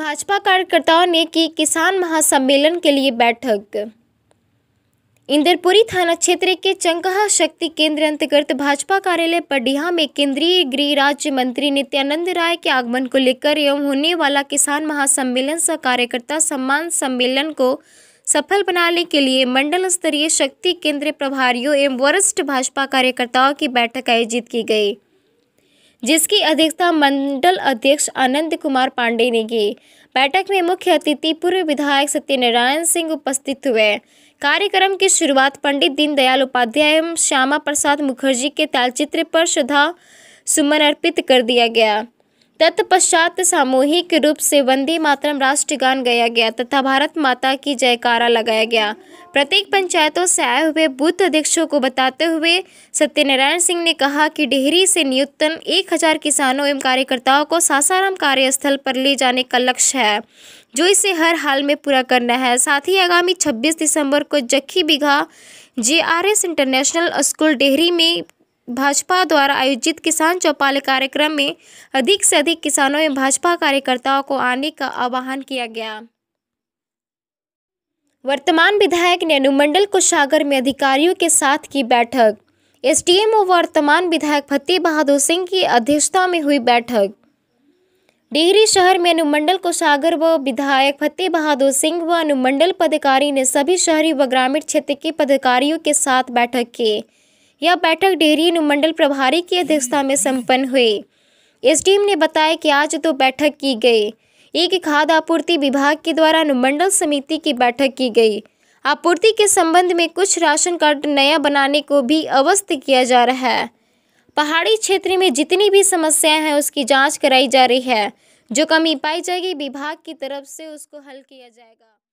भाजपा कार्यकर्ताओं ने की किसान महासम्मेलन के लिए बैठक इंदरपुरी थाना क्षेत्र के चंकहा शक्ति केंद्र अंतर्गत भाजपा कार्यालय पडिहा में केंद्रीय गृह राज्य मंत्री नित्यानंद राय के आगमन को लेकर एवं होने वाला किसान महासम्मेलन सह कार्यकर्ता सम्मान सम्मेलन को सफल बनाने के लिए मंडल स्तरीय शक्ति केंद्र प्रभारियों एवं वरिष्ठ भाजपा कार्यकर्ताओं की बैठक आयोजित की गई जिसकी अध्यक्षता मंडल अध्यक्ष आनंद कुमार पांडे ने की बैठक में मुख्य अतिथि पूर्व विधायक सत्यनारायण सिंह उपस्थित हुए कार्यक्रम की शुरुआत पंडित दीनदयाल उपाध्याय एवं श्यामा प्रसाद मुखर्जी के तालचित्र पर श्रद्धा सुमन अर्पित कर दिया गया तत्पश्चात सामूहिक रूप से वंदे मातरम राष्ट्रगान गाया गया तथा भारत माता की जयकारा लगाया गया प्रत्येक पंचायतों से आए हुए बूथ अध्यक्षों को बताते हुए सत्यनारायण सिंह ने कहा कि डेहरी से न्यूनतम एक हजार किसानों एवं कार्यकर्ताओं को सासाराम कार्यस्थल पर ले जाने का लक्ष्य है जो इसे हर हाल में पूरा करना है साथ ही आगामी छब्बीस दिसंबर को Jakhi Bigha J international school Dehri में भाजपा द्वारा आयोजित किसान चौपाल कार्यक्रम में अधिक से अधिक किसानों एवं भाजपा कार्यकर्ताओं को आने का आह्वान किया गया वर्तमान विधायक ने अनुमंडल कोषागर में अधिकारियों के साथ की बैठक एसडीएम और वर्तमान विधायक फतेह बहादुर सिंह की अध्यक्षता में हुई बैठक डिहरी शहर में अनुमंडल कोषागर व विधायक फतेह बहादुर सिंह व अनुमंडल पदाधिकारी ने सभी शहरी व ग्रामीण क्षेत्र के पदाधिकारियों के साथ बैठक की यह बैठक डेयरी अनुमंडल प्रभारी की अध्यक्षता में सम्पन्न हुई टीम ने बताया कि आज तो बैठक की गई एक खाद आपूर्ति विभाग के द्वारा अनुमंडल समिति की बैठक की गई आपूर्ति के संबंध में कुछ राशन कार्ड नया बनाने को भी अवस्त किया जा रहा है पहाड़ी क्षेत्र में जितनी भी समस्याएं हैं उसकी जांच कराई जा रही है जो कमी पाई जाएगी विभाग की तरफ से उसको हल किया जाएगा